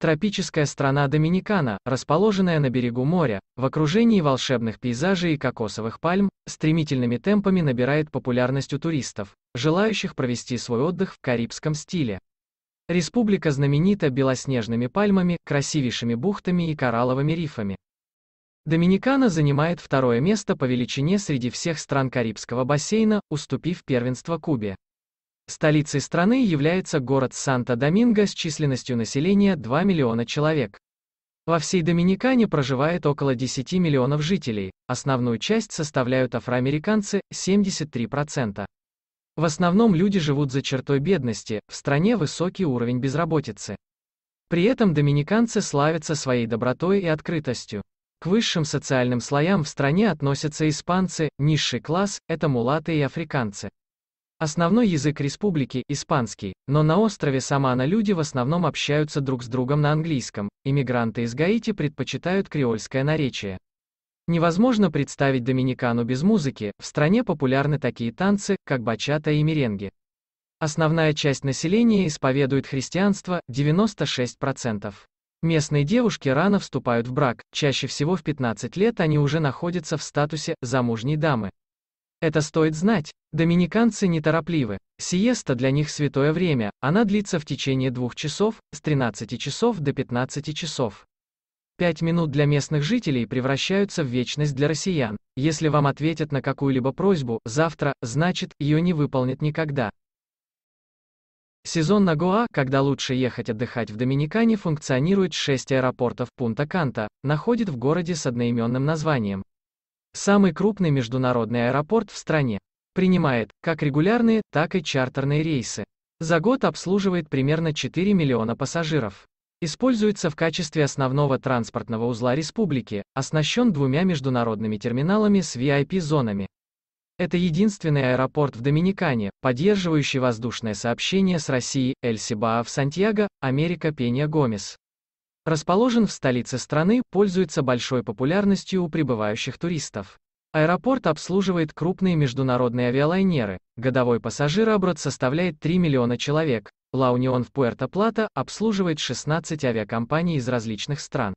Тропическая страна Доминикана, расположенная на берегу моря, в окружении волшебных пейзажей и кокосовых пальм, стремительными темпами набирает популярность у туристов, желающих провести свой отдых в карибском стиле. Республика знаменита белоснежными пальмами, красивейшими бухтами и коралловыми рифами. Доминикана занимает второе место по величине среди всех стран Карибского бассейна, уступив первенство Кубе. Столицей страны является город Санта-Доминго с численностью населения 2 миллиона человек. Во всей Доминикане проживает около 10 миллионов жителей, основную часть составляют афроамериканцы – 73%. В основном люди живут за чертой бедности, в стране высокий уровень безработицы. При этом доминиканцы славятся своей добротой и открытостью. К высшим социальным слоям в стране относятся испанцы, низший класс – это мулаты и африканцы. Основной язык республики – испанский, но на острове Самана люди в основном общаются друг с другом на английском, иммигранты из Гаити предпочитают креольское наречие. Невозможно представить Доминикану без музыки, в стране популярны такие танцы, как бачата и меренги. Основная часть населения исповедует христианство – 96%. Местные девушки рано вступают в брак, чаще всего в 15 лет они уже находятся в статусе «замужней дамы». Это стоит знать. Доминиканцы неторопливы. Сиеста для них святое время, она длится в течение двух часов, с 13 часов до 15 часов. Пять минут для местных жителей превращаются в вечность для россиян. Если вам ответят на какую-либо просьбу «завтра», значит, ее не выполнят никогда. Сезон на Гоа, когда лучше ехать отдыхать в Доминикане, функционирует 6 аэропортов Пунта-Канта, находит в городе с одноименным названием. Самый крупный международный аэропорт в стране. Принимает как регулярные, так и чартерные рейсы. За год обслуживает примерно 4 миллиона пассажиров. Используется в качестве основного транспортного узла республики, оснащен двумя международными терминалами с VIP-зонами. Это единственный аэропорт в Доминикане, поддерживающий воздушное сообщение с Россией, Эль-Сибаа в Сантьяго, Америка Пенья Гомес. Расположен в столице страны, пользуется большой популярностью у прибывающих туристов. Аэропорт обслуживает крупные международные авиалайнеры, годовой пассажирооборот составляет 3 миллиона человек, La Union в Пуэрто-Плата обслуживает 16 авиакомпаний из различных стран.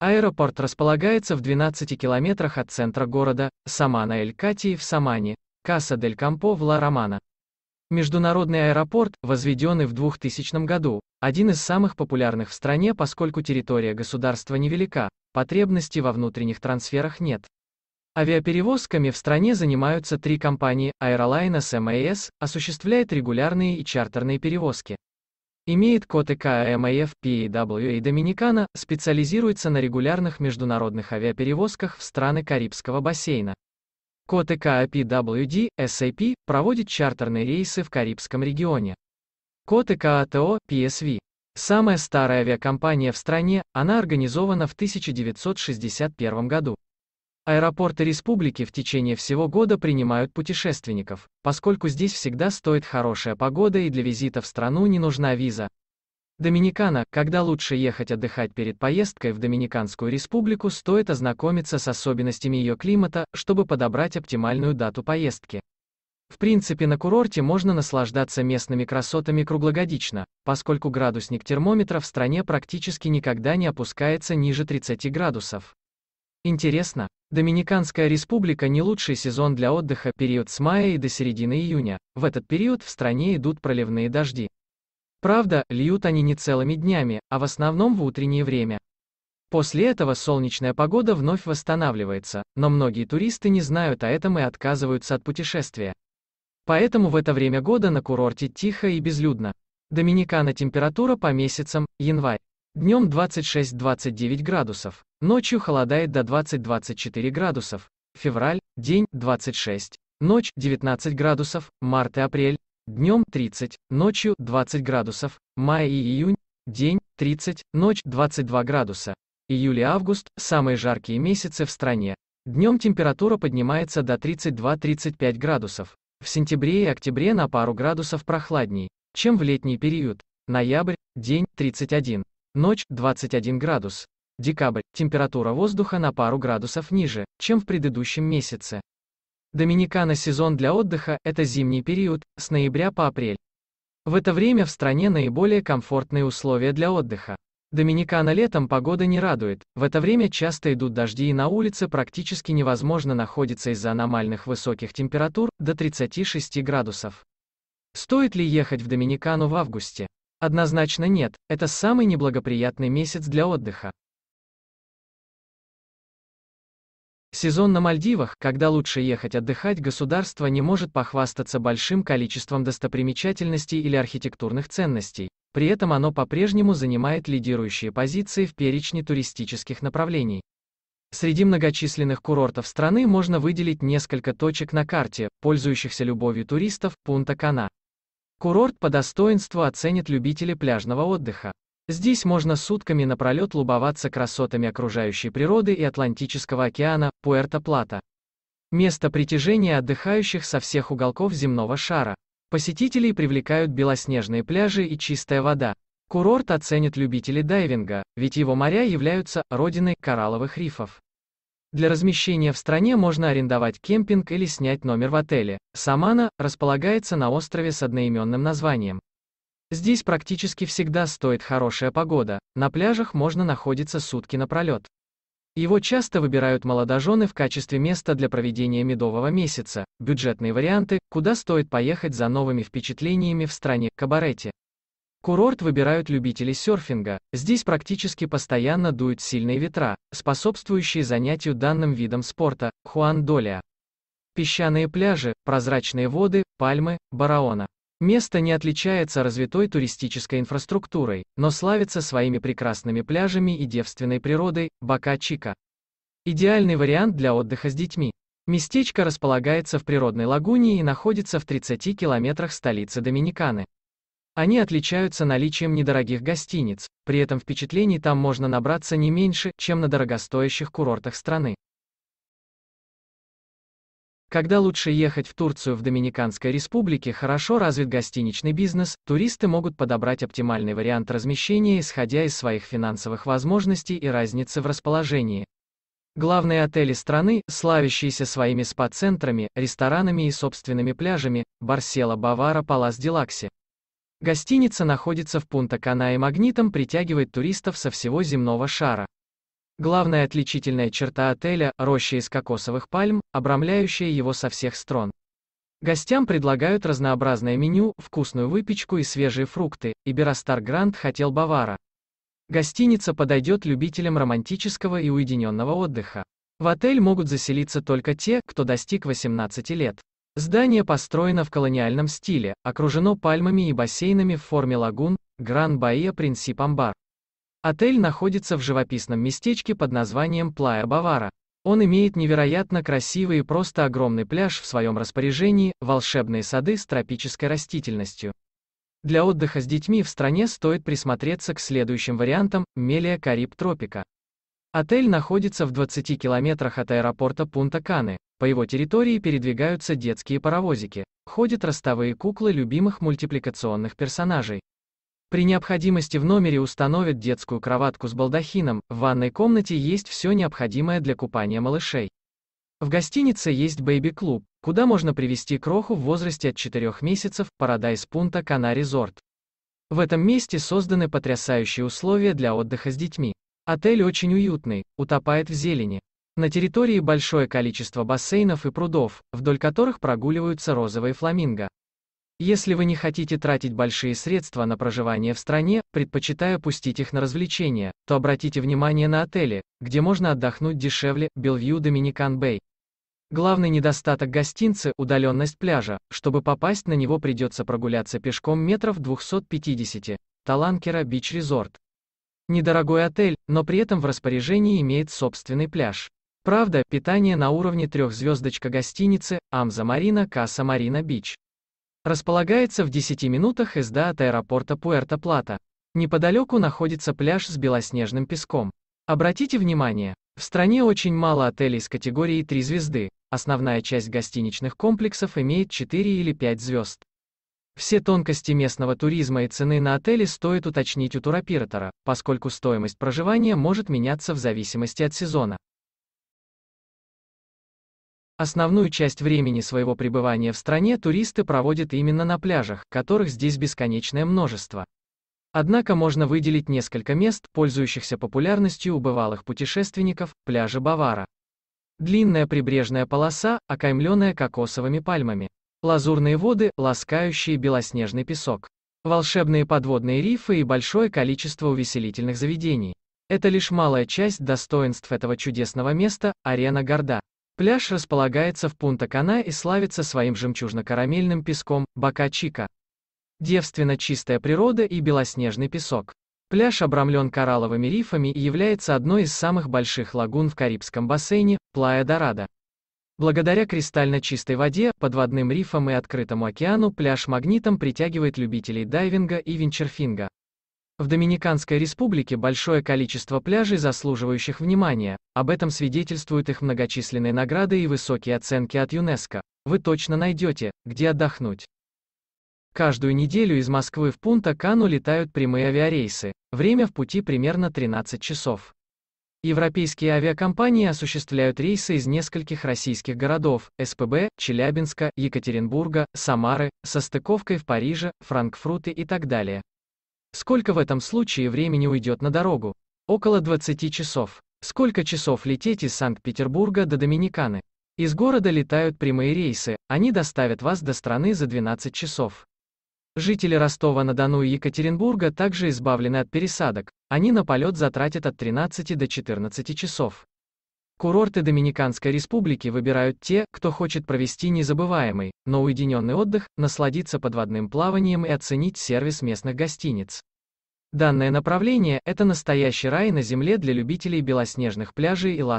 Аэропорт располагается в 12 километрах от центра города, Самана-эль-Кати в Самане, Каса-дель-Кампо в Ла-Романа. Международный аэропорт, возведенный в 2000 году, один из самых популярных в стране, поскольку территория государства невелика, потребности во внутренних трансферах нет. Авиаперевозками в стране занимаются три компании, Aeroline SMAS осуществляет регулярные и чартерные перевозки. Имеет код ИКА МАФ PWA Доминикана, специализируется на регулярных международных авиаперевозках в страны Карибского бассейна. Котека APWD, SAP, проводит чартерные рейсы в Карибском регионе. Котека АТО, PSV. Самая старая авиакомпания в стране, она организована в 1961 году. Аэропорты республики в течение всего года принимают путешественников, поскольку здесь всегда стоит хорошая погода и для визита в страну не нужна виза, Доминикана, когда лучше ехать отдыхать перед поездкой в Доминиканскую республику, стоит ознакомиться с особенностями ее климата, чтобы подобрать оптимальную дату поездки. В принципе, на курорте можно наслаждаться местными красотами круглогодично, поскольку градусник термометра в стране практически никогда не опускается ниже 30 градусов. Интересно, Доминиканская республика не лучший сезон для отдыха, период с мая и до середины июня. В этот период в стране идут проливные дожди. Правда, льют они не целыми днями, а в основном в утреннее время. После этого солнечная погода вновь восстанавливается, но многие туристы не знают о этом и отказываются от путешествия. Поэтому в это время года на курорте тихо и безлюдно. Доминикана температура по месяцам, январь. Днем 26-29 градусов, ночью холодает до 20-24 градусов, февраль, день 26, ночь 19 градусов, март и апрель днем 30, ночью 20 градусов, май и июнь, день 30, ночь 22 градуса. Июль и август – самые жаркие месяцы в стране. Днем температура поднимается до 32-35 градусов. В сентябре и октябре на пару градусов прохладней, чем в летний период. Ноябрь, день 31, ночь 21 градус. Декабрь, температура воздуха на пару градусов ниже, чем в предыдущем месяце. Доминикана сезон для отдыха – это зимний период, с ноября по апрель. В это время в стране наиболее комфортные условия для отдыха. Доминикана летом погода не радует, в это время часто идут дожди и на улице практически невозможно находиться из-за аномальных высоких температур, до 36 градусов. Стоит ли ехать в Доминикану в августе? Однозначно нет, это самый неблагоприятный месяц для отдыха. Сезон на Мальдивах, когда лучше ехать отдыхать, государство не может похвастаться большим количеством достопримечательностей или архитектурных ценностей. При этом оно по-прежнему занимает лидирующие позиции в перечне туристических направлений. Среди многочисленных курортов страны можно выделить несколько точек на карте, пользующихся любовью туристов, Пунта-Кана. Курорт по достоинству оценят любители пляжного отдыха. Здесь можно сутками напролет лубоваться красотами окружающей природы и Атлантического океана, Пуэрто-Плата. Место притяжения отдыхающих со всех уголков земного шара. Посетителей привлекают белоснежные пляжи и чистая вода. Курорт оценят любители дайвинга, ведь его моря являются родиной коралловых рифов. Для размещения в стране можно арендовать кемпинг или снять номер в отеле. Самана располагается на острове с одноименным названием. Здесь практически всегда стоит хорошая погода, на пляжах можно находиться сутки напролет. Его часто выбирают молодожены в качестве места для проведения медового месяца, бюджетные варианты, куда стоит поехать за новыми впечатлениями в стране, кабарете. Курорт выбирают любители серфинга, здесь практически постоянно дуют сильные ветра, способствующие занятию данным видом спорта, Хуан Доля. Песчаные пляжи, прозрачные воды, пальмы, бараона. Место не отличается развитой туристической инфраструктурой, но славится своими прекрасными пляжами и девственной природой, Бока-Чика. Идеальный вариант для отдыха с детьми. Местечко располагается в природной лагуне и находится в 30 километрах столицы Доминиканы. Они отличаются наличием недорогих гостиниц, при этом впечатлений там можно набраться не меньше, чем на дорогостоящих курортах страны когда лучше ехать в Турцию в Доминиканской республике хорошо развит гостиничный бизнес, туристы могут подобрать оптимальный вариант размещения исходя из своих финансовых возможностей и разницы в расположении. Главные отели страны, славящиеся своими спа-центрами, ресторанами и собственными пляжами, Барсела Бавара Палас Делакси. Гостиница находится в Пунта-Кана и магнитом притягивает туристов со всего земного шара. Главная отличительная черта отеля – роща из кокосовых пальм, обрамляющая его со всех сторон. Гостям предлагают разнообразное меню, вкусную выпечку и свежие фрукты, и Берастар Гранд хотел Бавара. Гостиница подойдет любителям романтического и уединенного отдыха. В отель могут заселиться только те, кто достиг 18 лет. Здание построено в колониальном стиле, окружено пальмами и бассейнами в форме лагун, Гран Баия Принцип Амбар. Отель находится в живописном местечке под названием Плая Бавара. Он имеет невероятно красивый и просто огромный пляж в своем распоряжении, волшебные сады с тропической растительностью. Для отдыха с детьми в стране стоит присмотреться к следующим вариантам Мелия Кариб Тропика. Отель находится в 20 километрах от аэропорта Пунта-Каны. По его территории передвигаются детские паровозики. Ходят ростовые куклы любимых мультипликационных персонажей. При необходимости в номере установят детскую кроватку с балдахином, в ванной комнате есть все необходимое для купания малышей. В гостинице есть бэйби-клуб, куда можно привести кроху в возрасте от 4 месяцев, Paradise Пунта Кана Резорт. В этом месте созданы потрясающие условия для отдыха с детьми. Отель очень уютный, утопает в зелени. На территории большое количество бассейнов и прудов, вдоль которых прогуливаются розовые фламинго. Если вы не хотите тратить большие средства на проживание в стране, предпочитая пустить их на развлечения, то обратите внимание на отели, где можно отдохнуть дешевле, Белвью Доминикан Бэй. Главный недостаток гостинцы – удаленность пляжа, чтобы попасть на него придется прогуляться пешком метров 250, Таланкера Бич Резорт. Недорогой отель, но при этом в распоряжении имеет собственный пляж. Правда, питание на уровне трехзвездочка гостиницы, Амза Марина, Касса Марина Бич. Располагается в 10 минутах езда от аэропорта Пуэрто-Плата. Неподалеку находится пляж с белоснежным песком. Обратите внимание, в стране очень мало отелей с категорией 3 звезды, основная часть гостиничных комплексов имеет 4 или 5 звезд. Все тонкости местного туризма и цены на отели стоит уточнить у туроператора, поскольку стоимость проживания может меняться в зависимости от сезона. Основную часть времени своего пребывания в стране туристы проводят именно на пляжах, которых здесь бесконечное множество. Однако можно выделить несколько мест, пользующихся популярностью у бывалых путешественников, пляжи Бавара. Длинная прибрежная полоса, окаймленная кокосовыми пальмами. Лазурные воды, ласкающие белоснежный песок. Волшебные подводные рифы и большое количество увеселительных заведений. Это лишь малая часть достоинств этого чудесного места, арена Горда. Пляж располагается в Пунта-Кана и славится своим жемчужно-карамельным песком, Бока-Чика. Девственно чистая природа и белоснежный песок. Пляж обрамлен коралловыми рифами и является одной из самых больших лагун в Карибском бассейне, Плая-Дорадо. Благодаря кристально чистой воде, подводным рифам и открытому океану пляж магнитом притягивает любителей дайвинга и винчерфинга. В Доминиканской республике большое количество пляжей, заслуживающих внимания, об этом свидетельствуют их многочисленные награды и высокие оценки от ЮНЕСКО. Вы точно найдете, где отдохнуть. Каждую неделю из Москвы в Пунта-Кану летают прямые авиарейсы, время в пути примерно 13 часов. Европейские авиакомпании осуществляют рейсы из нескольких российских городов – СПБ, Челябинска, Екатеринбурга, Самары, со стыковкой в Париже, Франкфурте и так далее. Сколько в этом случае времени уйдет на дорогу? Около 20 часов. Сколько часов лететь из Санкт-Петербурга до Доминиканы? Из города летают прямые рейсы, они доставят вас до страны за 12 часов. Жители Ростова-на-Дону и Екатеринбурга также избавлены от пересадок, они на полет затратят от 13 до 14 часов. Курорты Доминиканской Республики выбирают те, кто хочет провести незабываемый, но уединенный отдых, насладиться подводным плаванием и оценить сервис местных гостиниц. Данное направление – это настоящий рай на земле для любителей белоснежных пляжей и ласк.